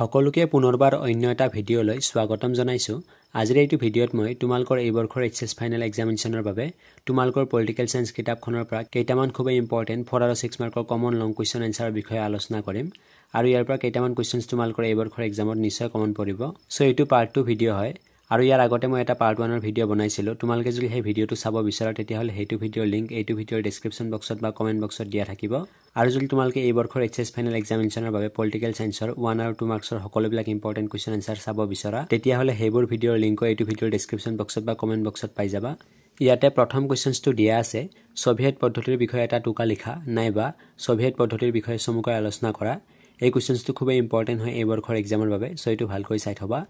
সকলোকে পুনৰবাৰ অন্য এটা ভিডিঅ'লৈ স্বাগতম জনাইছোঁ আজিৰ এইটো ভিডিঅ'ত মই তোমালোকৰ এইবৰ্ষৰ এইচ এছ ফাইনেল এক্সামিনেশ্যনৰ বাবে তোমালোকৰ পলিটিকেল চায়েন্স কিতাপখনৰ পৰা কেইটামান খুবেই ইম্পৰ্টেণ্ট ফ'ৰ আৰু ছিক্স মাৰ্কৰ কমন লং কুৱেশ্যন এনচাৰৰ বিষয়ে আলোচনা কৰিম আৰু ইয়াৰ পৰা কেইটামান কুৱেশ্যনছ তোমালোকৰ এইবৰ্ষৰ এক্সামত নিশ্চয় কমন পৰিব চ' এইটো পাৰ্ট টু ভিডিঅ' হয় আৰু ইয়াৰ আগতে মই এটা পাৰ্ট ওৱানৰ ভিডিঅ' বনাইছিলোঁ তোমালোকে যদি সেই ভিডিঅ'টো চাব বিচাৰা তেতিয়াহ'লে সেইটো ভিডিঅ'ৰ লিংক এইটো ভিডিঅ'ৰ ডিছক্ৰিপশ্যন বক্সত বা কমেণ্ট বক্সত দিয়া থাকিব আৰু যদি তোমালোকে এই বৰ্ষৰ এইচ এছ ফাইনেল এক্সামিনেশ্যনৰ বাবে পলিটিকেল চাইন্সৰ ওৱান আৰু টু মাৰ্কছৰ সকলোবিলাক ইম্পৰ্টেণ্ট কুৱেশ্যন এনচাৰ চাব বিচৰা তেতিয়াহ'লে সেইবোৰ ভিডিঅ'ৰ লিংকো এইটো ভিডিঅ'ৰ ডিছক্ৰিপশ্যন বক্সত বা কমেণ্ট বক্সত পাই যাবা ইয়াতে প্ৰথম কুৱেশ্যনছটো দিয়া আছে ছভিয়েট পদ্ধতিৰ বিষয়ে এটা টোকা লিখা নাইবা ছভিয়েট পদ্ধতিৰ বিষয়ে চমুকৈ আলোচনা কৰা এই কুৱেশ্যনছটো খুবেই ইম্পৰ্টেণ্ট হয় এই বৰ্ষৰ এক্সামৰ বাবে চ' এইটো ভালকৈ চাই থবা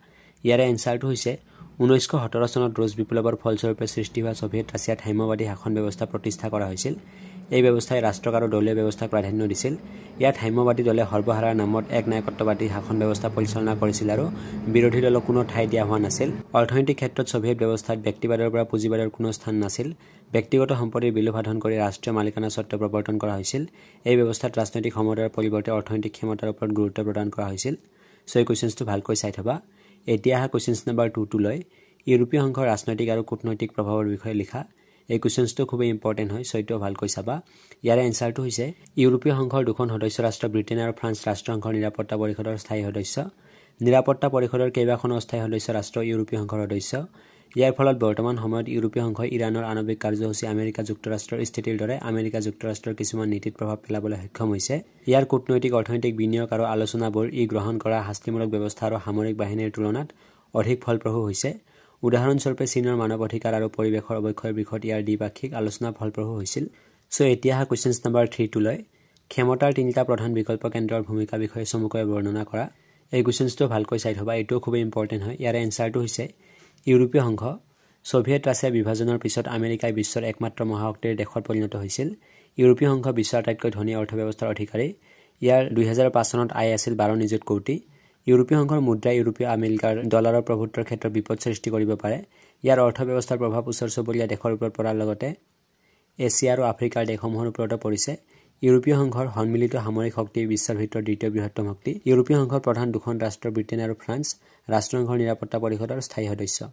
ইয়াৰে এনচাৰটো হৈছে ঊনৈছশ সোতৰ চনত ৰোজ বিপ্লৱৰ ফলস্বৰূপে সৃষ্টি হোৱা ছভিয়েট ৰাছিয়াত সাম্যবাদী শাসন ব্যৱস্থা প্ৰতিষ্ঠা কৰা হৈছিল এই ব্যৱস্থাই ৰাষ্ট্ৰক আৰু দলীয় ব্যৱস্থাক প্ৰাধান্য দিছিল ইয়াত সাম্যবাদী দলে সৰ্বহাৰাৰ নামত এক নায়কত্ববাদী শাসন ব্যৱস্থা পৰিচালনা কৰিছিল আৰু বিৰোধী দলক কোনো ঠাই দিয়া হোৱা নাছিল অৰ্থনৈতিক ক্ষেত্ৰত ছভিয়েট ব্যৱস্থাত ব্যক্তিবাদৰ পৰা পুঁজিবাদৰ কোনো স্থান নাছিল ব্যক্তিগত সম্পত্তিৰ বিলোভাধন কৰি ৰাষ্ট্ৰীয় মালিকানা স্বত্ব প্ৰৱৰ্তন কৰা হৈছিল এই ব্যৱস্থাত ৰাজনৈতিক সমতাৰ পৰিৱৰ্তে অৰ্থনৈতিক ক্ষমতাৰ ওপৰত গুৰুত্ব প্ৰদান কৰা হৈছিল ছ' এই কুৱেশ্যনটো ভালকৈ চাই থবা এতিয়া অহা কুৱেশ্যনছ নাম্বাৰ লৈ ইউৰোপীয় সংঘৰ ৰাজনৈতিক আৰু কূটনৈতিক প্ৰভাৱৰ বিষয়ে লিখা এই কুৱেশ্যনছটো খুবেই ইম্পৰ্টেণ্ট হয় চৈত্য ভালকৈ চাবা ইয়াৰে এনচাৰটো হৈছে ইউৰোপীয় সংঘৰ দুখন সদস্য ৰাষ্ট্ৰ ব্ৰিটেইন আৰু ফ্ৰান্স ৰাষ্ট্ৰসংঘৰ নিৰাপত্তা পৰিষদৰ স্থায়ী সদস্য নিৰাপত্তা পৰিষদৰ কেইবাখনো অস্থায়ী সদস্য ৰাষ্ট্ৰ ইউৰোপীয় সংঘৰ সদস্য ইয়াৰ ফলত বৰ্তমান সময়ত ইউৰোপীয় সংঘই ইৰাণৰ আণৱিক কাৰ্যসূচী আমেৰিকা যুক্তৰাষ্ট্ৰৰ স্থিতিৰ দৰে আমেৰিকা যুক্তৰাষ্ট্ৰৰ কিছুমান নীতিত প্ৰভাৱ পেলাবলৈ সক্ষম হৈছে ইয়াৰ কূটনৈতিক অৰ্থনৈতিক বিনিয়োগ আৰু আলোচনাবোৰ ই গ্ৰহণ কৰা শাস্তিমূলক ব্যৱস্থা আৰু সামৰিক বাহিনীৰ তুলনাত অধিক ফলপ্ৰসূ হৈছে উদাহৰণস্বৰূপে চীনৰ মানৱ অধিকাৰ আৰু পৰিৱেশৰ অৱক্ষয়ৰ বিষয়ত ইয়াৰ দ্বিপাক্ষিক আলোচনা ফলপ্ৰসূ হৈছিল চ' এতিয়া অহা কুৱেশ্যনছ নম্বৰ থ্ৰীটোলৈ ক্ষমতাৰ তিনিটা প্ৰধান বিকল্প কেন্দ্ৰৰ ভূমিকাৰ বিষয়ে চমুকৈ বৰ্ণনা কৰা এই কুৱেশ্যনটো ভালকৈ চাই থবা এইটোও খুবেই ইম্পৰ্টেণ্ট হয় ইয়াৰ এনচাৰটো হৈছে ইউৰোপীয় সংঘ ছোভিয়েট ৰাছিয়া বিভাজনৰ পিছত আমেৰিকাই বিশ্বৰ একমাত্ৰ মহাশক্তিৰ দেশত পৰিণত হৈছিল ইউৰোপীয় সংঘ বিশ্বৰ আটাইতকৈ ধনী অৰ্থব্যৱস্থাৰ অধিকাৰী ইয়াৰ দুহেজাৰ পাঁচ চনত আই আছিল বাৰ নিযুত কৌটি ইউৰোপীয় সংঘৰ মুদ্ৰাই ইউৰোপীয় আমেৰিকাৰ ডলাৰৰ প্ৰভুত্বৰ ক্ষেত্ৰত বিপদ সৃষ্টি কৰিব পাৰে ইয়াৰ অৰ্থব্যৱস্থাৰ প্ৰভাৱ ওচৰ চুবুৰীয়া দেশৰ ওপৰত পৰাৰ লগতে এছিয়া আৰু আফ্ৰিকাৰ দেশসমূহৰ ওপৰতো পৰিছে ইউৰোপীয় সংঘৰ সন্মিলিত সামৰিক শক্তি বিশ্বৰ ভিতৰত দ্বিতীয় বৃহত্তম শক্তি ইউৰোপীয় সংঘৰ প্ৰধান দুখন ৰাষ্ট্ৰ ব্ৰিটেইন আৰু ফ্ৰান্স ৰাষ্ট্ৰসংঘৰ নিৰাপত্তা পৰিষদৰ স্থায়ী সদস্য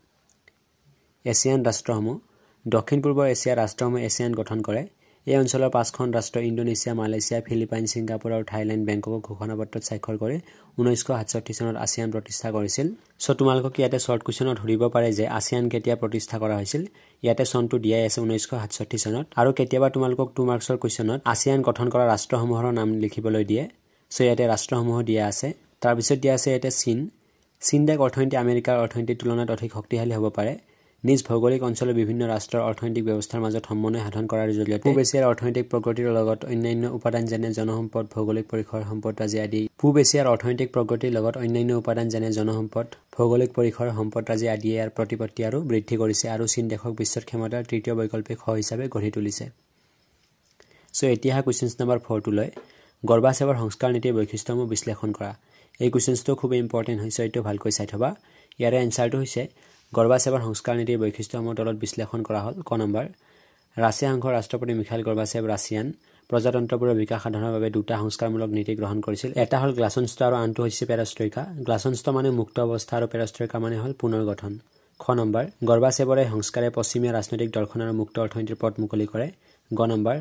এছিয়ান ৰাষ্ট্ৰসমূহ দক্ষিণ পূৰ্ব এছিয়া ৰাষ্ট্ৰসমূহ এছিয়ান গঠন কৰে এই অঞ্চলৰ পাঁচখন ৰাষ্ট্ৰ ইণ্ডোনেছিয়া মালয়েছিয়া ফিলিপাইন ছিংগাপুৰ আৰু থাইলেণ্ড বেংকক ঘোষণা পত্ৰত স্বাক্ষৰ কৰি ঊনৈছশ সাতষষ্ঠি চনত আছিয়ান প্ৰতিষ্ঠা কৰিছিল চ' তোমালোকক ইয়াতে শ্বৰ্ট কুৱেশ্যনত ধৰিব পাৰে যে আছিয়ান কেতিয়া প্ৰতিষ্ঠা কৰা হৈছিল ইয়াতে চনটো দিয়াই আছে ঊনৈছশ সাতষষ্ঠি চনত আৰু কেতিয়াবা তোমালোকক টু মাৰ্কছৰ কুৱেশ্যনত আছিয়ান গঠন কৰা ৰাষ্ট্ৰসমূহৰ নাম লিখিবলৈ দিয়ে চ' ইয়াতে ৰাষ্ট্ৰসমূহ দিয়া আছে তাৰপিছত দিয়া আছে ইয়াতে চীন চীন দেশ অৰ্থনীতি আমেৰিকাৰ অৰ্থনীতিৰ তুলনাত অধিক শক্তিশালী হ'ব পাৰে নিজ ভৌগোলিক অঞ্চলৰ বিভিন্ন ৰাষ্ট্ৰৰ অৰ্থনৈতিক ব্যৱস্থাৰ মাজত সমন্বয় সাধন কৰাৰ জৰিয়তে পূব এছিয়াৰ অৰ্থনৈতিক প্ৰগতিৰ লগত অন্যান্য উপাদান যেনে জনসম্পদ ভৌগোলিক পৰিসৰ সম্পদ ৰাজি আদি পূব এছিয়াৰ অৰ্থনৈতিক প্ৰগতিৰ লগত অন্যান্য উপাদান যেনে জনসম্পদ ভৌগোলিক পৰিসৰ সম্পদ ৰাজি আদিয়ে ইয়াৰ প্ৰতিপত্তি আৰু বৃদ্ধি কৰিছে আৰু চীন দেশক বিশ্বৰ ক্ষমতাৰ তৃতীয় বৈকল্পিক শ হিচাপে গঢ়ি তুলিছে চ' এতিয়া কুৱেশ্যন নম্বৰ ফ'ৰটোলৈ গৰ্বাচেৱৰ সংস্কাৰ নীতিৰ বৈশিষ্ট্যসমূহ বিশ্লেষণ কৰা এই কুৱেশ্যনছটো খুবেই ইম্পৰ্টেণ্ট হৈছে এইটো ভালকৈ চাই থবা ইয়াৰে এনচাৰটো হৈছে গৰ্বাছেভৰ সংস্কাৰ নীতিৰ বৈশিষ্ট্যসমূহৰ তলত বিশ্লেষণ কৰা হ'ল ক নম্বৰ ৰাছিয়া সংঘৰ ৰাষ্ট্ৰপতি মিখাইল গৰ্বাছেভ ৰাছিয়ান প্ৰজাতন্ত্ৰবোৰৰ বিকাশ সাধনৰ বাবে দুটা সংস্কাৰমূলক নীতি গ্ৰহণ কৰিছিল এটা হ'ল গ্লাছনষ্ট আৰু আনটো হৈছে পেৰাষ্ট্ৰিকা গ্লাছনষ্ট মানে মুক্ত অৱস্থা আৰু পেৰাষ্ট্ৰিকা মানে হ'ল পুনৰ গঠন খ নম্বৰ গৰ্বাছেভৰ এই সংস্কাৰে পশ্চিমীয়া ৰাজনৈতিক দৰ্শন আৰু মুক্ত অৰ্থনীতিৰ পথ মুকলি কৰে গ নম্বৰ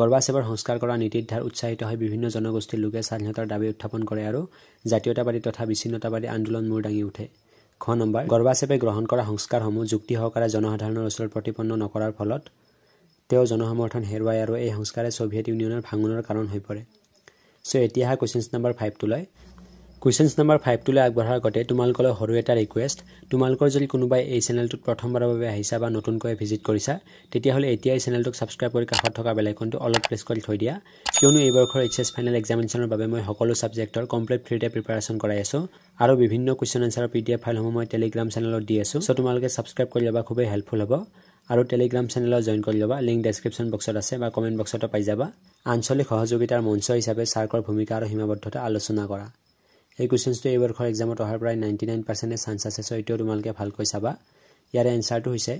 গৰ্বাছেভৰ সংস্কাৰ কৰা নীতিৰ ধাৰ উৎসাহিত হৈ বিভিন্ন জনগোষ্ঠীৰ লোকে স্বাধীনতাৰ দাবী উত্থাপন কৰে আৰু জাতীয়তাবাদী তথা বিচ্ছিন্নতাবাদী আন্দোলন মূৰ দাঙি উঠে খ নম্বৰ হিচাপে গ্ৰহণ কৰা সংস্কাৰসমূহ যুক্তি সহকাৰে জনসাধাৰণৰ ওচৰত প্ৰতিপন্ন নকৰাৰ ফলত তেওঁ জনসমৰ্থন হেৰুৱায় আৰু এই সংস্কাৰে ছভিয়েট ইউনিয়নৰ ভাঙোনৰ কাৰণ হৈ পৰে চ' এতিয়াহে কুৱেশ্যন নম্বৰ ফাইভটোলৈ কুৱেশ্যনছ নম্বৰ ফাইভটোলৈ আগবঢ়াৰ আগতে তোমালোকলৈ সৰু এটা ৰিকুৱেষ্ট তোমালোকৰ যদি কোনোবাই এই চেনেলটোত প্ৰথমবাৰৰ বাবে আহিছা বা নতুনকৈ ভিজিট কৰিছা তেতিয়াহ'লে এতিয়াই চেনেলটোক ছাবস্ক্ৰাইব কৰি কাষত থকা বেলাইকনটো অলপ প্ৰেছ কৰি থৈ দিয়া কিয়নো এই বৰ্ষৰ এইচ এছ ফাইনেল এক্সামিনেশ্যনৰ বাবে মই সকলো ছাবজেক্টৰ কমপ্লিট ফ্ৰীতে প্ৰিপেৰেশ্যন কৰাই আছোঁ আৰু বিভিন্ন কুৱেশ্যন এনচাৰৰ পি ডি এফ ফাইলসমূহ মই টেলিগ্ৰাম চেনেলত দি আছোঁ চ' তোমালোকে ছাবস্ক্ৰাইব কৰি ল'বা খুবেই হেল্পফুল হ'ব আৰু টেলিগ্ৰাম চেনেলত জইন কৰি ল'বা লিংক ডেছক্ৰিপশ্যন বক্সত আছে বা কমেণ্ট বক্সতো পাই যাবা আঞ্চলিক সহযোগিতাৰ মঞ্চ হিচাপে চাৰ্কৰ ভূমিকা আৰু সীমাবদ্ধতা আলোচনা কৰা এই কুৱেশ্যনটো এইবাৰ এক্সামত অহাৰ প্ৰায় নাইণ্টি নাইন পাৰ্চেণ্টে চান্স আছে চ' এতিয়াও তোমালোকে ভালকৈ চাবা ইয়াৰে এনচাৰটো হৈছে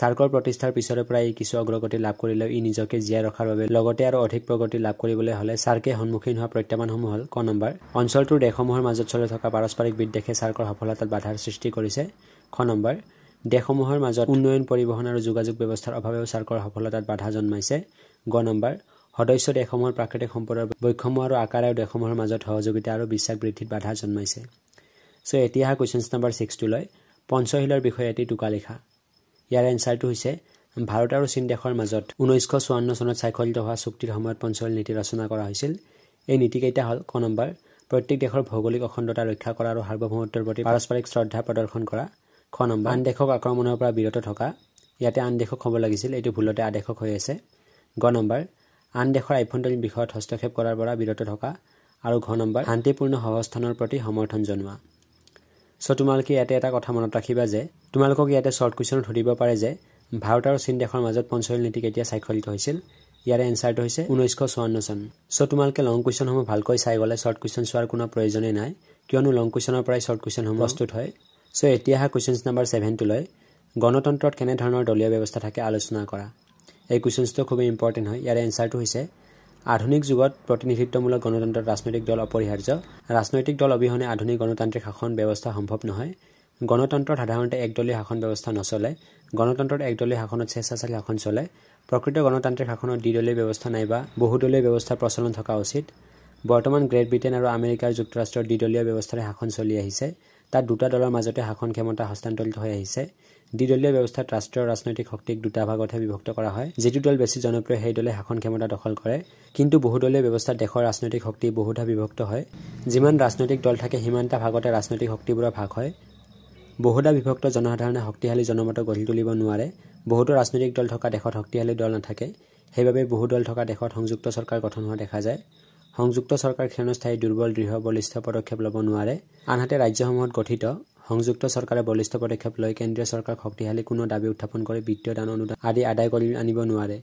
চাৰ্কৰ প্ৰতিষ্ঠাৰ পিছৰে পৰাই কিছু অগ্ৰগতি লাভ কৰিলেও ই নিজকে জীয়াই ৰখাৰ বাবে লগতে আৰু অধিক প্ৰগতি লাভ কৰিবলৈ হ'লে চাৰ্কে সন্মুখীন হোৱা প্ৰত্যাহ্বানসমূহ হ'ল ক নম্বৰ অঞ্চলটোৰ দেশসমূহৰ মাজত চলি থকা পাৰস্পৰিক বিদ্বেষে চাৰ্কৰ সফলতাত বাধাৰ সৃষ্টি কৰিছে খ নম্বৰ দেশসমূহৰ মাজত উন্নয়ন পৰিবহণ আৰু যোগাযোগ ব্যৱস্থাৰ অভাৱেও চাৰ্কৰ সফলতাত বাধা জন্মাইছে গ নম্বৰ সদস্য দেশসমূহৰ প্ৰাকৃতিক সম্পদৰ বৈষম্য আৰু আকাৰ আৰু দেশসমূহৰ মাজত সহযোগিতা আৰু বিশ্বাস বৃদ্ধিত বাধা জন্মাইছে চ' এতিয়া আহা কুৱেশ্যনছ নম্বৰ ছিক্সটোলৈ পঞ্চশীলৰ বিষয়ে এটি টোকালিখা ইয়াৰ এনচাৰটো হৈছে ভাৰত আৰু চীন দেশৰ মাজত ঊনৈছশ চৌৱান্ন চনত স্বাক্ষৰিত হোৱা চুক্তিৰ সময়ত পঞ্চশীল নীতি ৰচনা কৰা হৈছিল এই নীতিকেইটা হ'ল ক নম্বৰ প্ৰত্যেক দেশৰ ভৌগোলিক অখণ্ডতা ৰক্ষা কৰা আৰু সাৰ্বভৌমত্বৰ প্ৰতি পাৰস্পৰিক শ্ৰদ্ধা প্ৰদৰ্শন কৰা খ নম্বৰ আন দেশক আক্ৰমণৰ পৰা বিৰত থকা ইয়াতে আন দেশক হ'ব লাগিছিল এইটো ভুলতে আদেশক হৈ আছে গ নম্বৰ আন দেশৰ আভ্যন্তৰীণ বিষয়ত হস্তক্ষেপ কৰাৰ পৰা বিৰত থকা আৰু ঘৰ নম্বৰ শান্তিপূৰ্ণ সহস্থানৰ প্ৰতি সমৰ্থন জনোৱা চ' তোমালোকে ইয়াতে এটা কথা মনত ৰাখিবা যে তোমালোকক ইয়াতে শ্বৰ্ট কুৱেশ্যনত সুধিব পাৰে যে ভাৰত আৰু চীন দেশৰ মাজত পঞ্চল নীতি কেতিয়া স্বাক্ষৰিত হৈছিল ইয়াৰে এনচাৰটো হৈছে ঊনৈছশ চৌৱন্ন চন চ' তোমালোকে লং কুৱেশ্যনসমূহ ভালকৈ চাই গ'লে শ্বৰ্ট কুৱেশ্যন চোৱাৰ কোনো প্ৰয়োজনেই নাই কিয়নো লং কুৱেশ্যনৰ পৰাই শ্বৰ্ট কুৱেশ্যনসমূহ প্ৰস্তুত হয় চ' এতিয়া অহা কুৱেশ্যনছ নাম্বাৰ ছেভেনটোলৈ গণতন্ত্ৰত কেনেধৰণৰ দলীয় ব্যৱস্থা থাকে আলোচনা কৰা এই কুৱেশ্যনটো খুবেই ইম্পৰ্টেণ্ট হয় ইয়াৰ এনচাৰটো হৈছে আধুনিক যুগত প্ৰতিনিধিত্বমূলক গণতন্ত্ৰত ৰাজনৈতিক দল অপৰিহাৰ্য ৰাজনৈতিক দল অবিহনে আধুনিক গণতান্ত্ৰিক শাসন ব্যৱস্থা সম্ভৱ নহয় গণতন্ত্ৰত সাধাৰণতে একদলীয় শাসন ব্যৱস্থা নচলে গণতন্ত্ৰত একদলীয় শাসনত স্বেচ্ছাচালী শাসন চলে প্ৰকৃত গণতান্ত্ৰিক শাসনত দ্বিদলীয় ব্যৱস্থা নাইবা বহুদলীয় ব্যৱস্থাৰ প্ৰচলন থকা উচিত বৰ্তমান গ্ৰেট ব্ৰিটেইন আৰু আমেৰিকাৰ যুক্তৰাষ্ট্ৰৰ দ্বিদলীয় ব্যৱস্থাৰে শাসন চলি আহিছে তাত দুটা দলৰ মাজতে শাসন ক্ষমতা হস্তান্তৰিত হৈ আহিছে দ্বিদলীয় ব্যৱস্থাত ৰাষ্ট্ৰীয় ৰাজনৈতিক শক্তিক দুটা ভাগতহে বিভক্ত কৰা হয় যিটো দল বেছি জনপ্ৰিয় সেই দলে শাসন ক্ষমতা দখল কৰে কিন্তু বহুদলীয় ব্যৱস্থাত দেশৰ ৰাজনৈতিক শক্তি বহুধা বিভক্ত হয় যিমান ৰাজনৈতিক দল থাকে সিমানটা ভাগতে ৰাজনৈতিক শক্তিবোৰৰ ভাগ হয় বহুধা বিভক্ত জনসাধাৰণে শক্তিশালী জনমত গঢ়ি তুলিব নোৱাৰে বহুতো ৰাজনৈতিক দল থকা দেশত শক্তিশালী দল নাথাকে সেইবাবে বহু দল থকা দেশত সংযুক্ত চৰকাৰ গঠন হোৱা দেখা যায় সংযুক্ত চৰকাৰ ক্ষণস্থায়ী দুৰ্বল দৃঢ় বলিষ্ঠ পদক্ষেপ ল'ব নোৱাৰে আনহাতে ৰাজ্যসমূহত গঠিত সংযুক্ত চৰকাৰে বলিষ্ঠ পদক্ষেপ লৈ কেন্দ্ৰীয় চৰকাৰক শক্তিশালী কোনো দাবী উত্থাপন কৰি বিত্তীয় দান অনুদান আদি আদায় কৰি আনিব নোৱাৰে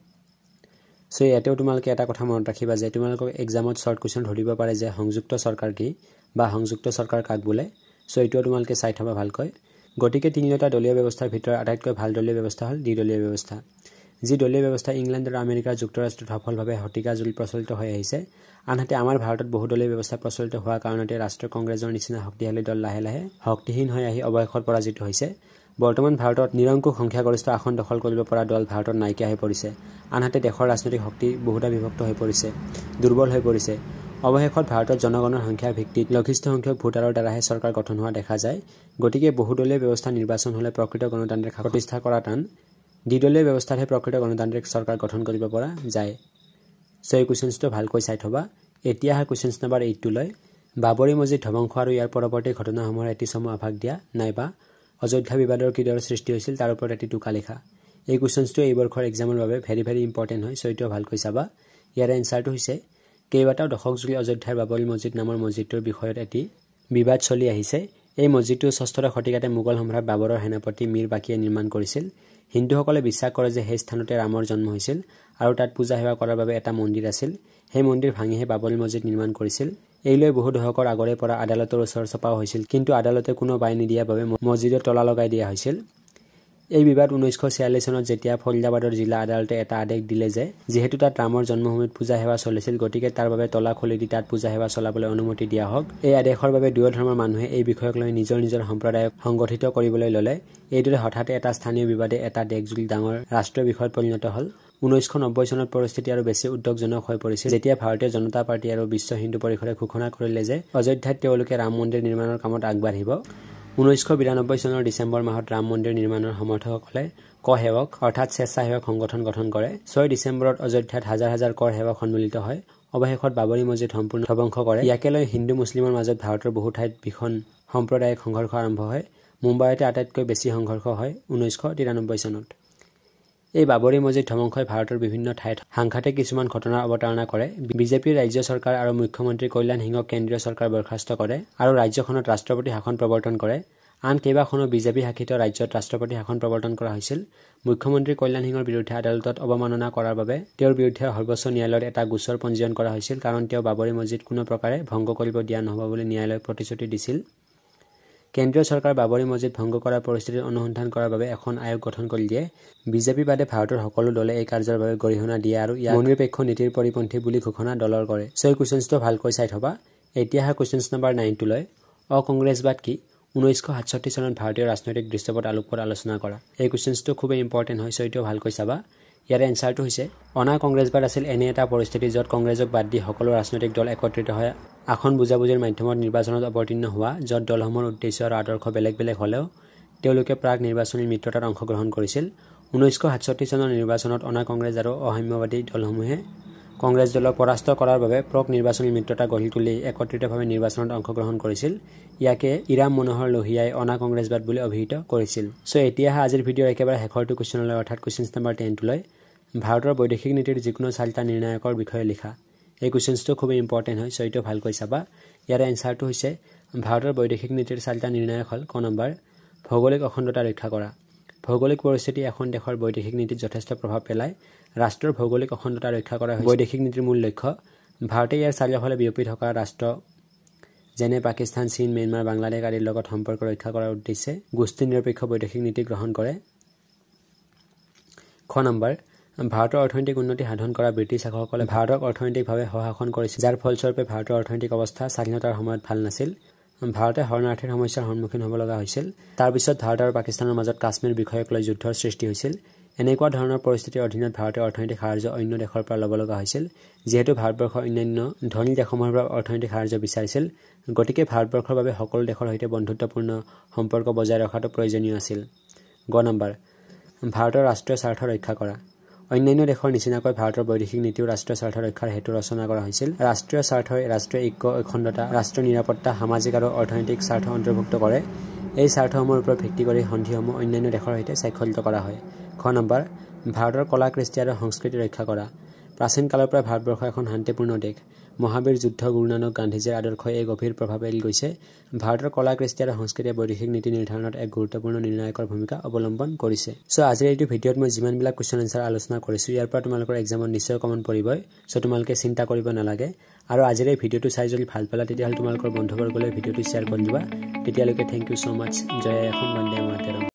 চ' ইয়াতেও তোমালোকে এটা কথা মনত ৰাখিবা যে তোমালোকক এক্সামত শ্বৰ্ট কুৱেশ্যন ধৰিব পাৰে যে সংযুক্ত চৰকাৰ কি বা সংযুক্ত চৰকাৰ কাক বোলে চ' এইটোও তোমালোকে চাই থবা ভালকৈ গতিকে তিনিওটা দলীয় ব্যৱস্থাৰ ভিতৰত আটাইতকৈ ভাল দলীয় ব্যৱস্থা হ'ল দ্বিদলীয় ব্যৱস্থা যি দলীয় ব্যৱস্থা ইংলেণ্ড আৰু আমেৰিকাৰ যুক্তৰাষ্ট্ৰত সফলভাৱে শতিকা জুলি প্ৰচলিত হৈ আহিছে আনহাতে আমাৰ ভাৰতত বহু দলীয় ব্যৱস্থা প্ৰচলিত হোৱাৰ কাৰণতে ৰাষ্ট্ৰীয় কংগ্ৰেছৰ নিচিনা শক্তিশালী দল লাহে লাহে শক্তিহীন হৈ আহি অৱশেষত পৰাজিত হৈছে বৰ্তমান ভাৰতত নিৰংকুশ সংখ্যাগৰিষ্ঠ আসন দখল কৰিব পৰা দল ভাৰতত নাইকিয়া হৈ পৰিছে আনহাতে দেশৰ ৰাজনৈতিক শক্তি বহুতা বিভক্ত হৈ পৰিছে দুৰ্বল হৈ পৰিছে অৱশেষত ভাৰতত জনগণৰ সংখ্যাৰ ভিত্তিত লঘিষ্ঠ সংখ্যক ভোটাৰৰ দ্বাৰাহে চৰকাৰ গঠন হোৱা দেখা যায় গতিকে বহুদলীয় ব্যৱস্থা নিৰ্বাচন হ'লে প্ৰকৃত গণতান্ত্ৰিক প্ৰতিষ্ঠা কৰা টান দি ব্যৱস্থাতহে প্ৰকৃত গণতান্ত্ৰিক চৰকাৰ গঠন কৰিব পৰা যায় চ' এই কুৱেশ্যনছটো ভালকৈ চাই থবা এতিয়া আহা কুৱেশ্যনছ নাম্বাৰ লৈ বাবৰি মছজিদ ধ্বংস আৰু ইয়াৰ পৰৱৰ্তী ঘটনাসমূহৰ এটি চমু আভাগ দিয়া নাইবা অযোধ্যা বিবাদৰ কিদৰে সৃষ্টি হৈছিল তাৰ ওপৰত এটি টোকা লিখা এই কুৱেশ্যনছটো এই বৰ্ষৰ একজামৰ বাবে ভেৰি ভেৰি ইম্পৰ্টেণ্ট হয় চ' এইটো ভালকৈ চাবা ইয়াৰ এনচাৰটো হৈছে কেইবাটাও দশকজুৰি অযোধ্যাৰ বাবৰি মছজিদ নামৰ মছজিদটোৰ বিষয়ত এটি বিবাদ চলি আহিছে এই মছজিদটো ষষ্ঠদশ শতিকাতে মোগল সম্ৰাট বাবৰৰ সেনাপতি মীৰ বাকীয়ে নিৰ্মাণ কৰিছিল হিন্দুসকলে বিশ্বাস কৰে যে সেই স্থানতে ৰামৰ জন্ম হৈছিল আৰু তাত পূজা সেৱা কৰাৰ বাবে এটা মন্দিৰ আছিল সেই মন্দিৰ ভাঙিহে বাবৰি মছজিদ নিৰ্মাণ কৰিছিল এই লৈ বহু দশকৰ আগৰে পৰা আদালতৰ ওচৰ চপাও হৈছিল কিন্তু আদালতে কোনো বাই নিদিয়াৰ বাবে মছজিদৰ তলা লগাই দিয়া হৈছিল এই বিবাদ ঊনৈছশ ছিয়াল্লিছ চনত যেতিয়া ফৰিদাবাদৰ জিলা আদালতে এটা আদেশ দিলে যে যিহেতু তাত ৰামৰ জন্মভূমিত পূজা সেৱা চলিছিল গতিকে তাৰ বাবে তলা খুলি দি তাত পূজা সেৱা চলাবলৈ অনুমতি দিয়া হওক এই আদেশৰ বাবে দুয়ো ধৰ্মৰ মানুহে এই বিষয়ক লৈ নিজৰ নিজৰ সম্প্ৰদায়ক সংগঠিত কৰিবলৈ ল'লে এইদৰে হঠাতে এটা স্থানীয় বিবাদে এটা দেশজুলি ডাঙৰ ৰাষ্ট্ৰীয় বিষয়ত পৰিণত হ'ল ঊনৈছশ নব্বৈ চনত পৰিস্থিতি আৰু বেছি উদ্যোগজনক হৈ পৰিছিল যেতিয়া ভাৰতীয় জনতা পাৰ্টী আৰু বিশ্ব হিন্দু পৰিষদে ঘোষণা কৰিলে যে অযোধ্যাত তেওঁলোকে ৰাম মন্দিৰ নিৰ্মাণৰ কামত আগবাঢ়িব ঊনৈছশ বিৰানব্বৈ চনৰ ডিচেম্বৰ মাহত ৰাম মন্দিৰ নিৰ্মাণৰ সমৰ্থকসকলে ক সেৱক অৰ্থাৎ স্বেচ্ছাসেৱক সংগঠন গঠন কৰে ছয় ডিচেম্বৰত অযোধ্যাত হাজাৰ হাজাৰ কৰ সেৱক সন্মিলিত হয় অৱশেষত বাবৰি মছজিদ সম্পূৰ্ণ ধ্বংস কৰে ইয়াকে লৈ হিন্দু মুছলিমৰ মাজত ভাৰতৰ বহু ঠাইত ভীষণ সাম্প্ৰদায়িক সংঘৰ্ষ আৰম্ভ হয় মুম্বাইতে আটাইতকৈ বেছি সংঘৰ্ষ হয় ঊনৈছশ তিৰানব্বৈ চনত এই বাবৰি মছজিদ ধ্বংসই ভাৰতৰ বিভিন্ন ঠাইত সাংঘাতিক কিছুমান ঘটনাৰ অৱতাৰণা কৰে বিজেপিৰ ৰাজ্য চৰকাৰ আৰু মুখ্যমন্ত্ৰী কল্যাণ সিঙক কেন্দ্ৰীয় চৰকাৰ বৰ্খাস্ত কৰে আৰু ৰাজ্যখনত ৰাষ্ট্ৰপতি শাসন প্ৰৱৰ্তন কৰে আন কেইবাখনো বিজেপি শাসিত ৰাজ্যত ৰাষ্ট্ৰপতি শাসন প্ৰৱৰ্তন কৰা হৈছিল মুখ্যমন্ত্ৰী কল্যাণ সিঙৰ বিৰুদ্ধে আদালতত অৱমাননা কৰাৰ বাবে তেওঁৰ বিৰুদ্ধে সৰ্বোচ্চ ন্যায়ালয়ত এটা গোচৰ পঞ্জীয়ন কৰা হৈছিল কাৰণ তেওঁ বাবৰি মছজিদ কোনো প্ৰকাৰে ভংগ কৰিব দিয়া নহ'ব বুলি ন্যায়ালয়ে প্ৰতিশ্ৰুতি দিছিল কেন্দ্ৰীয় চৰকাৰে বাবৰি মছজিদ ভংগ কৰাৰ পৰিস্থিতিৰ অনুসন্ধান কৰাৰ বাবে এখন আয়োগ গঠন কৰি দিয়ে বিজেপি বাদে ভাৰতৰ সকলো দলে এই কাৰ্যৰ বাবে গৰিহণা দিয়ে আৰু ইয়াৰ নিৰপেক্ষ নীতিৰ পৰিপন্থী বুলি ঘোষণা দলৰ কৰে ছয় কুৱেশ্যনছটো ভালকৈ চাই থবা এতিয়া অহা কুৱেশ্যনছ নম্বৰ নাইনটো লৈ অ কংগ্ৰেছ বাদ কি ঊনৈছশ সাতষষ্ঠি চনত ভাৰতীয় ৰাজনৈতিক দৃশ্যপট আলোকপত আলোচনা কৰা এই কুৱেশ্যনছটো খুবেই ইম্পৰ্টেণ্ট হয় চ' এইটো ভালকৈ চাবা ইয়াৰে এনচাৰটো হৈছে অনা কংগ্ৰেছবাদ আছিল এনে এটা পৰিস্থিতি য'ত কংগ্ৰেছক বাদ দি সকলো ৰাজনৈতিক দল একত্ৰিত হয় আসন বুজাবুজিৰ মাধ্যমত নিৰ্বাচনত অৱতীৰ্ণ হোৱা য'ত দলসমূহৰ উদ্দেশ্য আৰু আদৰ্শ বেলেগ বেলেগ হ'লেও তেওঁলোকে প্ৰাক নিৰ্বাচনী মিত্ৰতাত অংশগ্ৰহণ কৰিছিল ঊনৈছশ সাতষষ্ঠি চনৰ নিৰ্বাচনত অনা কংগ্ৰেছ আৰু অসাম্যবাদী দলসমূহে কংগ্ৰেছ দলক পৰাস্ত কৰাৰ বাবে প্ৰক নিৰ্বাচনী মিত্ৰতা গঢ়ি তুলি একত্ৰিতভাৱে নিৰ্বাচনত অংশগ্ৰহণ কৰিছিল ইয়াকে ইৰাম মনোহৰ লোহিয়াই অনা কংগ্ৰেছবাদ বুলি অভিহিত কৰিছিল চ' এতিয়াহে আজিৰ ভিডিঅ'ৰ একেবাৰে শেষৰটো কুৱেশ্যনলৈ অৰ্থাৎ কুৱেশ্যনছ নম্বৰ টেনটোলৈ ভাৰতৰ বৈদেশিক নীতিৰ যিকোনো চাৰিটা নিৰ্ণায়কৰ বিষয়ে লিখা এই কুৱেশ্যনছটো খুবেই ইম্পৰ্টেণ্ট হয় চ' এইটো ভালকৈ চাবা ইয়াৰে এনচাৰটো হৈছে ভাৰতৰ বৈদেশিক নীতিৰ চাৰিটা নিৰ্ণায়ক হ'ল ক নম্বৰ ভৌগোলিক অখণ্ডতা ৰক্ষা কৰা ভৌগোলিক পৰিস্থিতি এখন দেশৰ বৈদেশিক নীতিত যথেষ্ট প্ৰভাৱ পেলায় ৰাষ্ট্ৰৰ ভৌগোলিক অখণ্ডতা ৰক্ষা কৰা হৈছে বৈদেশিক নীতিৰ মূল লক্ষ্য ভাৰতে ইয়াৰ চাৰিওফালে বিয়পি থকা ৰাষ্ট্ৰ যেনে পাকিস্তান চীন ম্যানমাৰ বাংলাদেশ আদিৰ লগত সম্পৰ্ক ৰক্ষা কৰাৰ উদ্দেশ্যে গোষ্ঠী নিৰপেক্ষ বৈদেশিক নীতি গ্ৰহণ কৰে খ নম্বৰ ভাৰতৰ অৰ্থনৈতিক উন্নতি সাধন কৰা ব্ৰিটিছ শাসকসকলে ভাৰতক অৰ্থনৈতিকভাৱে সহাসন কৰিছিল যাৰ ফলস্বৰূপে ভাৰতৰ অৰ্থনৈতিক অৱস্থা স্বাধীনতাৰ সময়ত ভাল নাছিল ভাৰতে শৰণাৰ্থীৰ সমস্যাৰ সন্মুখীন হ'ব লগা হৈছিল তাৰপিছত ভাৰত আৰু পাকিস্তানৰ মাজত কাশ্মীৰ বিষয়ক লৈ যুদ্ধৰ সৃষ্টি হৈছিল এনেকুৱা ধৰণৰ পৰিস্থিতিৰ অধীনত ভাৰতে অৰ্থনৈতিক সাহাৰ্য অন্য দেশৰ পৰা ল'ব লগা হৈছিল যিহেতু ভাৰতবৰ্ষৰ অন্যান্য ধনী দেশসমূহৰ পৰা অৰ্থনৈতিক সাহাৰ্য বিচাৰিছিল গতিকে ভাৰতবৰ্ষৰ বাবে সকলো দেশৰ সৈতে বন্ধুত্বপূৰ্ণ সম্পৰ্ক বজাই ৰখাটো প্ৰয়োজনীয় আছিল গ নম্বৰ ভাৰতৰ ৰাষ্ট্ৰীয় স্বাৰ্থ ৰক্ষা কৰা অন্যান্য দেশৰ নিচিনাকৈ ভাৰতৰ বৈদেশিক নীতিও ৰাষ্ট্ৰীয় স্বাৰ্থ ৰক্ষাৰ হেতু ৰচনা কৰা হৈছিল ৰাষ্ট্ৰীয় স্বাৰ্থই ৰাষ্ট্ৰীয় ঐক্য অখণ্ডতা ৰাষ্ট্ৰীয় নিৰাপত্তা সামাজিক আৰু অৰ্থনৈতিক স্বাৰ্থ অন্তৰ্ভুক্ত কৰে এই স্বাৰ্থসমূহৰ ওপৰত ভিত্তি কৰি সন্ধিসমূহ অন্যান্য দেশৰ সৈতে স্বাক্ষৰিত কৰা হয় খ নম্বৰ ভাৰতৰ কলা কৃষ্টি আৰু সংস্কৃতি ৰক্ষা কৰা প্ৰাচীন কালৰ পৰা ভাৰতবৰ্ষ এখন শান্তিপূৰ্ণ দেশ মহাবীৰ যুদ্ধ গুৰুনানক গান্ধীজীৰ আদৰ্শই এই গভীৰ প্ৰভাৱ এৰি গৈছে ভাৰতৰ কলা কৃষ্টি আৰু সংস্কৃতিয়ে বৈদেশিক নীতি নিৰ্ধাৰণত এক গুৰুত্বপূৰ্ণ নিৰ্ণায়কৰ ভূমিকা অৱলম্বন কৰিছে চ' আজিৰ এইটো ভিডিঅ'ত মই যিমানবিলাক কুৱেশ্যন এনচাৰ আলোচনা কৰিছোঁ ইয়াৰ পৰা তোমালোকৰ এক্সামত নিশ্চয় কমন পৰিবই চ' তোমালোকে চিন্তা কৰিব নালাগে আৰু আজিৰ এই ভিডিঅ'টো চাই যদি ভাল পালা তেতিয়াহ'লে তোমালোকৰ বন্ধুবৰ্গলৈ ভিডিঅ'টো শ্বেয়াৰ কৰি দিবা তেতিয়ালৈকে থেংক ইউ ছ' মাছ জয় এখন বান্দে মাতে